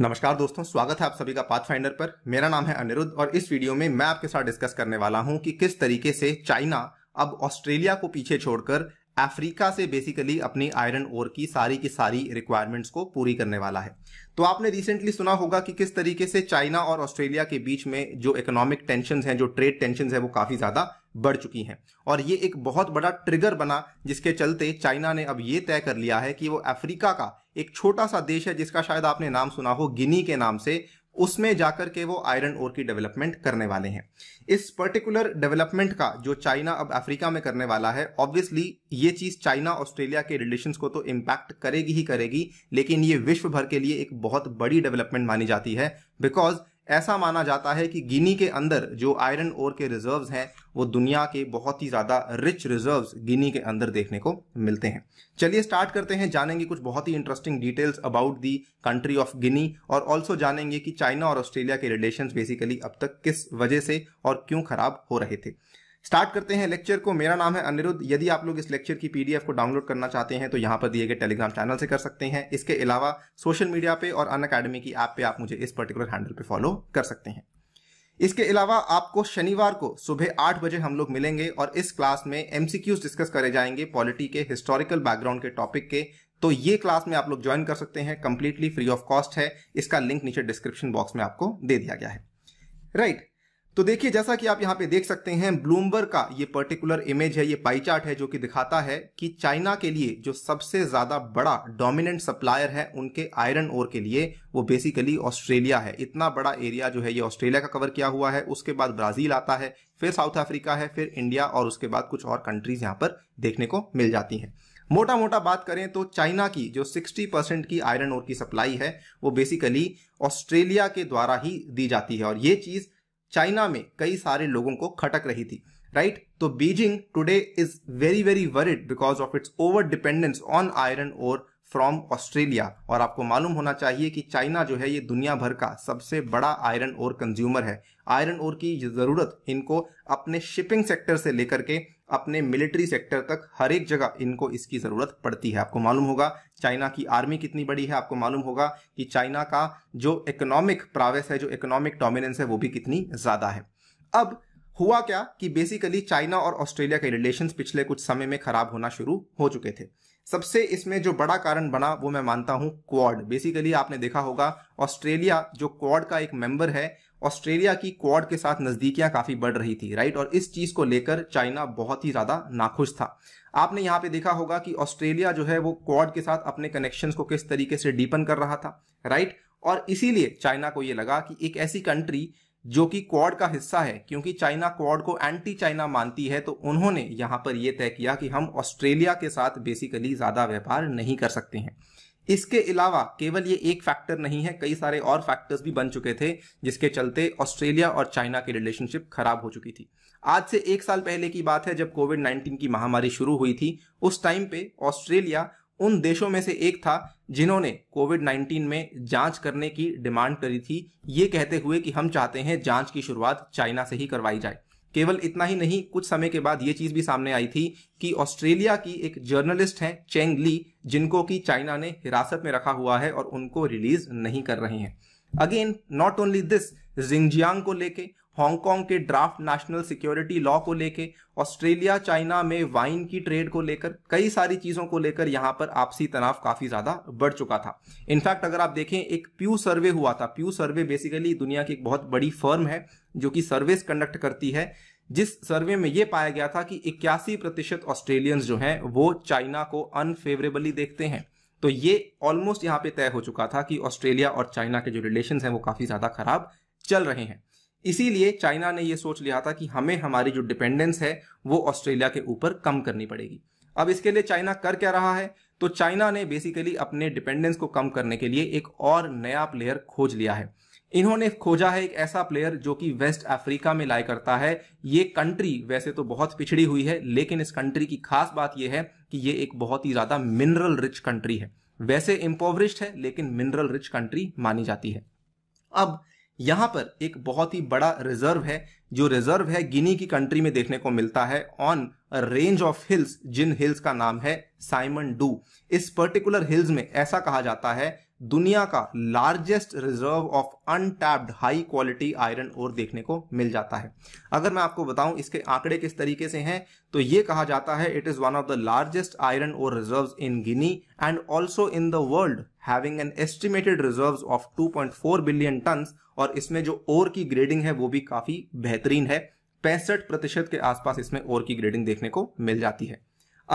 नमस्कार दोस्तों स्वागत है आप सभी का पाथ फाइंडर पर मेरा नाम है अनिरुद्ध और इस वीडियो में मैं आपके साथ डिस्कस करने वाला हूं कि किस तरीके से चाइना अब ऑस्ट्रेलिया को पीछे छोड़कर अफ्रीका से बेसिकली अपनी आयरन ओर की सारी की सारी रिक्वायरमेंट्स को पूरी करने वाला है तो आपने रिसेंटली सुना होगा कि किस तरीके से चाइना और ऑस्ट्रेलिया के बीच में जो इकोनॉमिक टेंशन हैं जो ट्रेड टेंशन है वो काफी ज्यादा बढ़ चुकी हैं और ये एक बहुत बड़ा ट्रिगर बना जिसके चलते चाइना ने अब ये तय कर लिया है कि वो अफ्रीका का एक छोटा सा देश है जिसका शायद आपने नाम सुना हो गिनी के नाम से उसमें जाकर के वो आयरन ओर की डेवलपमेंट करने वाले हैं इस पर्टिकुलर डेवलपमेंट का जो चाइना अब अफ्रीका में करने वाला है ऑब्वियसली ये चीज चाइना ऑस्ट्रेलिया के रिलेशंस को तो इम्पैक्ट करेगी ही करेगी लेकिन ये विश्व भर के लिए एक बहुत बड़ी डेवलपमेंट मानी जाती है बिकॉज ऐसा माना जाता है कि गिनी के अंदर जो आयरन ओर के रिजर्व्स हैं वो दुनिया के बहुत ही ज़्यादा रिच रिजर्व्स गिनी के अंदर देखने को मिलते हैं चलिए स्टार्ट करते हैं जानेंगे कुछ बहुत ही interesting details about the country of Guinea और ऑल्सो जानेंगे कि चाइना और ऑस्ट्रेलिया के रिलेशन बेसिकली अब तक किस वजह से और क्यों खराब हो रहे थे स्टार्ट करते हैं लेक्चर को मेरा नाम है अनिरुद्ध यदि आप लोग इस लेक्चर की पीडीएफ को डाउनलोड करना चाहते हैं तो यहाँ पर दिए गए टेलीग्राम चैनल से कर सकते हैं इसके अलावा सोशल मीडिया पे और अन अकेडमी की ऐप पे आप मुझे इस पर्टिकुलर हैंडल पे फॉलो कर सकते हैं इसके अलावा आपको शनिवार को सुबह आठ बजे हम लोग मिलेंगे और इस क्लास में एमसीक्यूज डिस्कस करे जाएंगे पॉलिटी के हिस्टोरिकल बैकग्राउंड के टॉपिक के तो ये क्लास में आप लोग ज्वाइन कर सकते हैं कंप्लीटली फ्री ऑफ कॉस्ट है इसका लिंक नीचे डिस्क्रिप्शन बॉक्स में आपको दे दिया गया है राइट right. तो देखिए जैसा कि आप यहाँ पे देख सकते हैं ब्लूमबर्ग का ये पर्टिकुलर इमेज है ये पाई चार्ट है जो कि दिखाता है कि चाइना के लिए जो सबसे ज्यादा बड़ा डोमिनेंट सप्लायर है उनके आयरन ओर के लिए वो बेसिकली ऑस्ट्रेलिया है इतना बड़ा एरिया जो है ये ऑस्ट्रेलिया का कवर किया हुआ है उसके बाद ब्राजील आता है फिर साउथ अफ्रीका है फिर इंडिया और उसके बाद कुछ और कंट्रीज यहाँ पर देखने को मिल जाती है मोटा मोटा बात करें तो चाइना की जो 60 परसेंट की आयरन ओर की सप्लाई है वो बेसिकली ऑस्ट्रेलिया के द्वारा ही दी जाती है और ये चीज़ चाइना में कई सारे लोगों को खटक रही थी राइट right? तो Beijing today is very very worried because of its over dependence on iron ore from Australia और आपको मालूम होना चाहिए कि चाइना जो है ये दुनिया भर का सबसे बड़ा आयरन और कंज्यूमर है आयरन और की ज़रूरत इनको अपने शिपिंग सेक्टर से लेकर के अपने मिलिट्री सेक्टर तक हर एक जगह इनको इसकी ज़रूरत पड़ती है आपको मालूम होगा चाइना की आर्मी कितनी बड़ी है आपको मालूम होगा कि चाइना का जो इकोनॉमिक प्रावेस है जो इकोनॉमिक डोमिनेंस है वो भी कितनी ज़्यादा है अब हुआ क्या कि बेसिकली चाइना और ऑस्ट्रेलिया के रिलेशन पिछले कुछ समय में खराब होना शुरू हो चुके थे सबसे इसमें जो बड़ा कारण बना वो मैं मानता हूं क्वाड बेसिकली आपने देखा होगा ऑस्ट्रेलिया जो क्वाड का एक मेंबर है ऑस्ट्रेलिया की क्वाड के साथ नजदीकियां काफी बढ़ रही थी राइट और इस चीज को लेकर चाइना बहुत ही ज्यादा नाखुश था आपने यहाँ पे देखा होगा कि ऑस्ट्रेलिया जो है वो क्वाड के साथ अपने कनेक्शन को किस तरीके से डीपन कर रहा था राइट और इसीलिए चाइना को ये लगा कि एक ऐसी कंट्री जो कि क्वाड का हिस्सा है क्योंकि चाइना क्वाड को एंटी चाइना मानती है तो उन्होंने यहाँ पर यह तय किया कि हम ऑस्ट्रेलिया के साथ बेसिकली ज्यादा व्यापार नहीं कर सकते हैं इसके अलावा केवल ये एक फैक्टर नहीं है कई सारे और फैक्टर्स भी बन चुके थे जिसके चलते ऑस्ट्रेलिया और चाइना की रिलेशनशिप खराब हो चुकी थी आज से एक साल पहले की बात है जब कोविड 19 की महामारी शुरू हुई थी उस टाइम पे ऑस्ट्रेलिया उन देशों में से एक था जिन्होंने कोविड 19 में जांच करने की डिमांड करी थी ये कहते हुए कि हम चाहते हैं जांच की शुरुआत चाइना से ही करवाई जाए केवल इतना ही नहीं कुछ समय के बाद ये चीज भी सामने आई थी कि ऑस्ट्रेलिया की एक जर्नलिस्ट हैं चेंग ली जिनको कि चाइना ने हिरासत में रखा हुआ है और उनको रिलीज नहीं कर रहे हैं again not only this Xinjiang को लेके हांगकांग के ड्राफ्ट नेशनल सिक्योरिटी लॉ को लेके ऑस्ट्रेलिया चाइना में वाइन की ट्रेड को लेकर कई सारी चीजों को लेकर यहां पर आपसी तनाव काफी ज्यादा बढ़ चुका था इनफैक्ट अगर आप देखें एक प्यू सर्वे हुआ था प्यू सर्वे बेसिकली दुनिया की एक बहुत बड़ी फर्म है जो कि सर्वेस कंडक्ट करती है जिस सर्वे में यह पाया गया था कि इक्यासी प्रतिशत ऑस्ट्रेलियंस जो हैं वो चाइना को अनफेवरेबली देखते हैं तो ये ऑलमोस्ट यहां पे तय हो चुका था कि ऑस्ट्रेलिया और चाइना के जो रिलेशन हैं वो काफी ज्यादा खराब चल रहे हैं इसीलिए चाइना ने यह सोच लिया था कि हमें हमारी जो डिपेंडेंस है वो ऑस्ट्रेलिया के ऊपर कम करनी पड़ेगी अब इसके लिए चाइना कर क्या रहा है तो चाइना ने बेसिकली अपने डिपेंडेंस को कम करने के लिए एक और नया प्लेयर खोज लिया है इन्होंने खोजा है एक ऐसा प्लेयर जो कि वेस्ट अफ्रीका में लाई करता है ये कंट्री वैसे तो बहुत पिछड़ी हुई है लेकिन इस कंट्री की खास बात यह है कि ये एक बहुत ही ज्यादा मिनरल रिच कंट्री है वैसे इंपोवरिस्ट है लेकिन मिनरल रिच कंट्री मानी जाती है अब यहाँ पर एक बहुत ही बड़ा रिजर्व है जो रिजर्व है गिनी की कंट्री में देखने को मिलता है ऑन रेंज ऑफ हिल्स जिन हिल्स का नाम है साइमन डू इस पर्टिकुलर हिल्स में ऐसा कहा जाता है दुनिया का largest reserve of untapped high quality iron ore देखने को मिल जाता है अगर मैं आपको बताऊं इसके आंकड़े किस तरीके से हैं तो ये कहा जाता है it is one of the largest iron ore reserve in Guinea and also in the world having an estimated reserves of 2.4 billion tons और इसमें जो ओर की ग्रेडिंग है वो भी काफी बेहतरीन है पैंसठ प्रतिशत के आसपास इसमें ओर की ग्रेडिंग देखने को मिल जाती है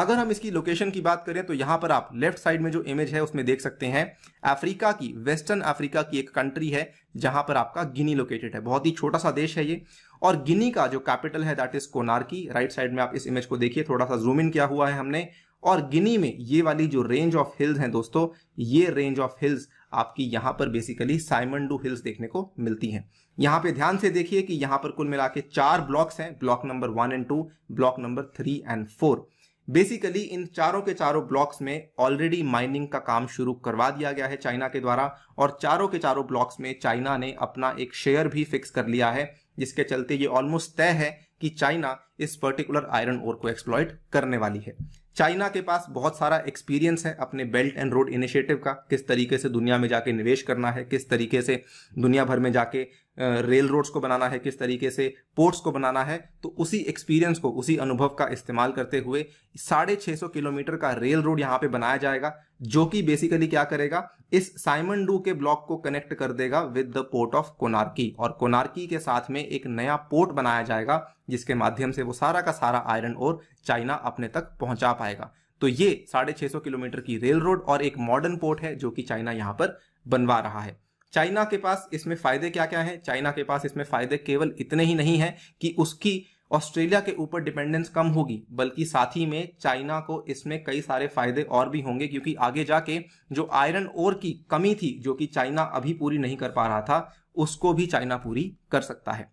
अगर हम इसकी लोकेशन की बात करें तो यहां पर आप लेफ्ट साइड में जो इमेज है उसमें देख सकते हैं अफ्रीका की वेस्टर्न अफ्रीका की एक कंट्री है जहां पर आपका गिनी लोकेटेड है बहुत ही छोटा सा देश है ये और गिनी का जो कैपिटल है that is Conakry right side में आप इस इमेज को देखिए थोड़ा सा जूम इन किया हुआ है हमने और गिनी में ये वाली जो रेंज ऑफ हिल्स हैं दोस्तों ये रेंज ऑफ हिल्स आपकी यहाँ पर बेसिकली साइमन डू हिल्स देखने को मिलती हैं यहाँ पे ध्यान से देखिए कि यहाँ पर कुल मिला के चार ब्लॉक्स हैं block number one and two block number three and four basically इन चारों के चारों ब्लॉक्स में ऑलरेडी माइनिंग का काम शुरू करवा दिया गया है चाइना के द्वारा और चारों के चारों ब्लॉक्स में चाइना ने अपना एक शेयर भी फिक्स कर लिया है जिसके चलते ये ऑलमोस्ट तय है कि चाइना इस पर्टिकुलर आयरन ओर को एक्सप्लॉयट करने वाली है चाइना के पास बहुत सारा एक्सपीरियंस है अपने बेल्ट एंड रोड इनिशिएटिव का किस तरीके से दुनिया में जाके निवेश करना है किस तरीके से दुनिया भर में जाके रेल रोड्स को बनाना है किस तरीके से पोर्ट्स को बनाना है तो उसी एक्सपीरियंस को उसी अनुभव का इस्तेमाल करते हुए साढ़े छः सौ किलोमीटर का रेल रोड यहाँ पे बनाया जाएगा जो कि बेसिकली क्या करेगा इस साइमन डू के ब्लॉक को कनेक्ट कर देगा with the port of Conakry और कोनार्की के साथ में एक नया पोर्ट बनाया जाएगा जिसके माध्यम से वो सारा का सारा आयरन और चाइना अपने तक पहुंचा पाएगा तो ये साढ़े छः सौ किलोमीटर की रेल रोड और एक मॉडर्न पोर्ट है जो कि चाइना यहाँ पर बनवा रहा है चाइना के पास इसमें फायदे क्या क्या हैं चाइना के पास इसमें फायदे केवल इतने ही नहीं है कि उसकी ऑस्ट्रेलिया के ऊपर डिपेंडेंस कम होगी बल्कि साथ ही में चाइना को इसमें कई सारे फायदे और भी होंगे क्योंकि आगे जाके जो आयरन ओर की कमी थी जो कि चाइना अभी पूरी नहीं कर पा रहा था उसको भी चाइना पूरी कर सकता है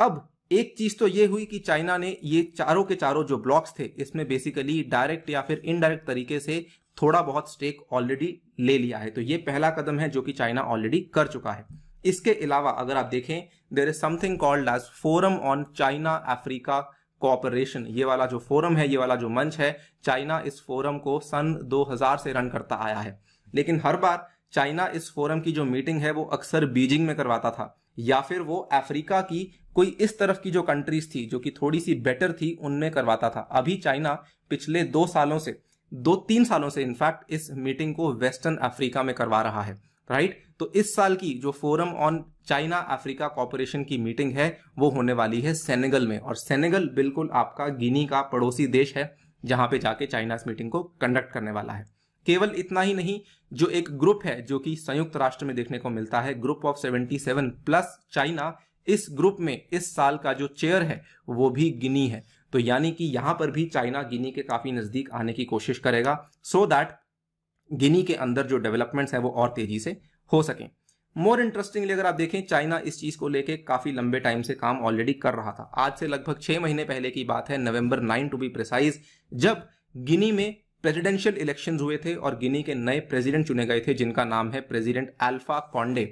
अब एक चीज तो ये हुई कि चाइना ने ये चारों के चारों जो ब्लॉक्स थे इसमें बेसिकली डायरेक्ट या फिर इनडायरेक्ट तरीके से थोड़ा बहुत स्टेक ऑलरेडी ले लिया है तो ये पहला कदम है जो कि चाइना ऑलरेडी कर चुका है इसके अलावा अगर आप देखें there is something called as forum on China Africa cooperation ये वाला जो फोरम है ये वाला जो मंच है चाइना इस फोरम को सन 2000 से रन करता आया है लेकिन हर बार चाइना इस फोरम की जो मीटिंग है वो अक्सर बीजिंग में करवाता था या फिर वो अफ्रीका की कोई इस तरफ की जो कंट्रीज थी जो कि थोड़ी सी बेटर थी उनमें करवाता था अभी चाइना पिछले दो सालों से दो तीन सालों से इनफैक्ट इस मीटिंग को वेस्टर्न अफ्रीका में करवा रहा है राइट तो इस साल की जो forum on China Africa cooperation की मीटिंग है वो होने वाली है सेनेगल में और सेनेगल बिल्कुल आपका गिनी का पड़ोसी देश है जहां पे जाके चाइना इस मीटिंग को कंडक्ट करने वाला है केवल इतना ही नहीं जो एक ग्रुप है जो कि संयुक्त राष्ट्र में देखने को मिलता है ग्रुप ऑफ 77 प्लस चाइना इस ग्रुप में इस साल का जो चेयर है वो भी गिनी है तो यानी कि यहां पर भी चाइना गिनी के काफ़ी नज़दीक आने की कोशिश करेगा सो so दैट गिनी के अंदर जो डेवलपमेंट्स है वो और तेज़ी से हो सके मोर इंटरेस्टिंगली अगर आप देखें चाइना इस चीज़ को लेके काफ़ी लंबे टाइम से काम ऑलरेडी कर रहा था आज से लगभग छह महीने पहले की बात है November nine to be precise जब गिनी में प्रेसिडेंशियल इलेक्शंस हुए थे और गिनी के नए प्रेसिडेंट चुने गए थे जिनका नाम है प्रेसिडेंट अल्फा कॉन्डे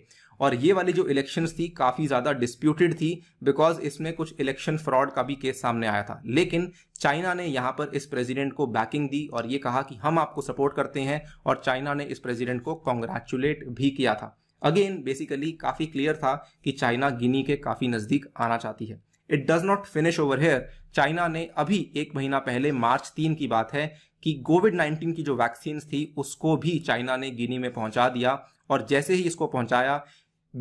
और ये वाली जो इलेक्शन थी काफ़ी ज़्यादा डिस्प्यूटेड थी बिकॉज इसमें कुछ इलेक्शन फ्रॉड का भी केस सामने आया था लेकिन चाइना ने यहां पर इस प्रेसिडेंट को बैकिंग दी और ये कहा कि हम आपको सपोर्ट करते हैं और चाइना ने इस प्रेसिडेंट को कॉन्ग्रेचुलेट भी किया था अगेन बेसिकली काफ़ी क्लियर था कि चाइना गिनी के काफ़ी नज़दीक आना चाहती है it does not finish over here China ने अभी एक महीना पहले मार्च तीन की बात है कि कोविड नाइन्टीन की जो वैक्सीन थी उसको भी चाइना ने गिनी में पहुंचा दिया और जैसे ही इसको पहुंचाया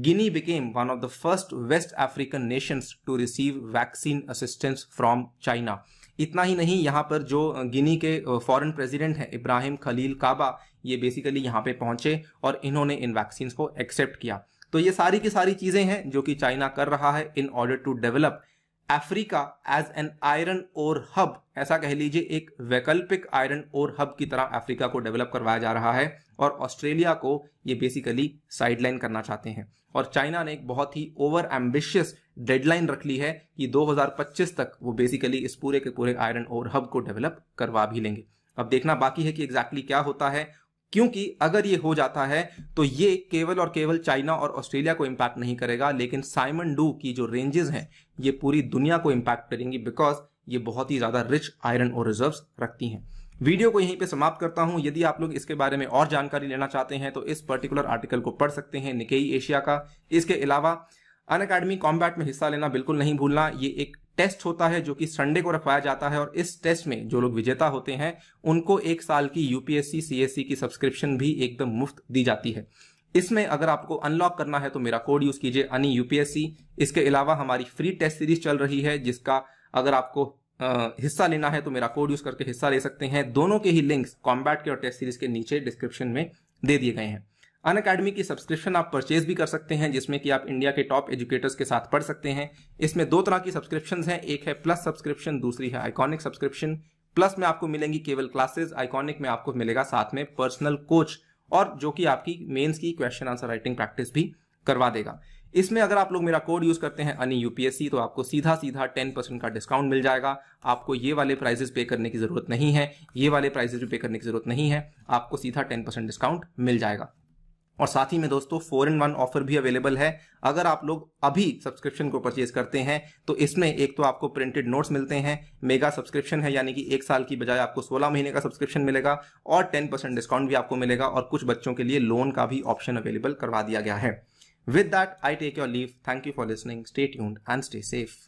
Guinea became one of the first West African nations to receive vaccine assistance from China. इतना ही नहीं यहाँ पर जो गिनी के फॉरेन प्रेसिडेंट हैं इब्राहिम खलील काबा ये बेसिकली यहाँ पे पहुंचे और इन्होंने इन वैक्सीन को एक्सेप्ट किया तो ये सारी की सारी चीज़ें हैं जो कि चाइना कर रहा है in order to develop Africa as an iron ore hub ऐसा कह लीजिए एक वैकल्पिक आयरन और हब की तरह अफ्रीका को डेवलप करवाया जा रहा है और ऑस्ट्रेलिया को ये बेसिकली साइडलाइन करना चाहते हैं और चाइना ने एक बहुत ही ओवर एम्बिशियस डेडलाइन रख ली है कि 2025 तक वो बेसिकली इस पूरे के पूरे आयरन और हब को डेवलप करवा भी लेंगे अब देखना बाकी है कि एग्जैक्टली exactly क्या होता है क्योंकि अगर ये हो जाता है तो ये केवल और केवल चाइना और ऑस्ट्रेलिया को इम्पैक्ट नहीं करेगा लेकिन साइमन डू की जो रेंजेस हैं ये पूरी दुनिया को इम्पैक्ट करेंगी बिकॉज ये बहुत ही ज़्यादा रिच आयरन और रिजर्व्स रखती हैं वीडियो को यहीं पे समाप्त करता हूं यदि आप लोग इसके बारे में और जानकारी लेना चाहते हैं तो इस पर्टिकुलर आर्टिकल को पढ़ सकते हैं निकेई एशिया का इसके अलावा अन अकेडमी कॉम्बैट में हिस्सा लेना बिल्कुल नहीं भूलना ये एक टेस्ट होता है जो कि संडे को रखवाया जाता है और इस टेस्ट में जो लोग विजेता होते हैं उनको एक साल की यूपीएससी सीएससी की सब्सक्रिप्शन भी एकदम मुफ्त दी जाती है इसमें अगर आपको अनलॉक करना है तो मेरा कोड यूज कीजिए अनी यूपीएससी इसके अलावा हमारी फ्री टेस्ट सीरीज चल रही है जिसका अगर आपको हिस्सा लेना है तो मेरा कोड यूज करके हिस्सा ले सकते हैं दोनों के ही लिंक्स कॉम्बैट के और टेस्ट सीरीज के नीचे डिस्क्रिप्शन में दे दिए गए हैं अन अकेडमी की सब्सक्रिप्शन आप परचेज भी कर सकते हैं जिसमें कि आप इंडिया के टॉप एजुकेटर्स के साथ पढ़ सकते हैं इसमें दो तरह की सब्सक्रिप्शन हैं एक है प्लस सब्सक्रिप्शन दूसरी है आइकॉनिक सब्सक्रिप्शन प्लस में आपको मिलेंगी केवल क्लासेस आइकॉनिक में आपको मिलेगा साथ में पर्सनल कोच और जो कि आपकी मेंस की क्वेश्चन आंसर राइटिंग प्रैक्टिस भी करवा देगा इसमें अगर आप लोग मेरा कोड यूज करते हैं अनी यूपीएससी तो आपको सीधा सीधा टेन परसेंट का डिस्काउंट मिल जाएगा आपको ये वाले प्राइजेस पे करने की जरूरत नहीं है ये वाले प्राइजेस भी पे करने की जरूरत नहीं है आपको सीधा टेन परसेंट डिस्काउंट मिल जाएगा और साथ ही में दोस्तों फोर इन वन ऑफर भी अवेलेबल है अगर आप लोग अभी सब्सक्रिप्शन को परचेज करते हैं तो इसमें एक तो आपको प्रिंटेड नोट्स मिलते हैं मेगा सब्सक्रिप्शन है यानी कि एक साल की बजाय आपको 16 महीने का सब्सक्रिप्शन मिलेगा और 10 परसेंट डिस्काउंट भी आपको मिलेगा और कुछ बच्चों के लिए लोन का भी ऑप्शन अवेलेबल करवा दिया गया है With that, I take your leave. Thank you for listening. Stay tuned and stay safe.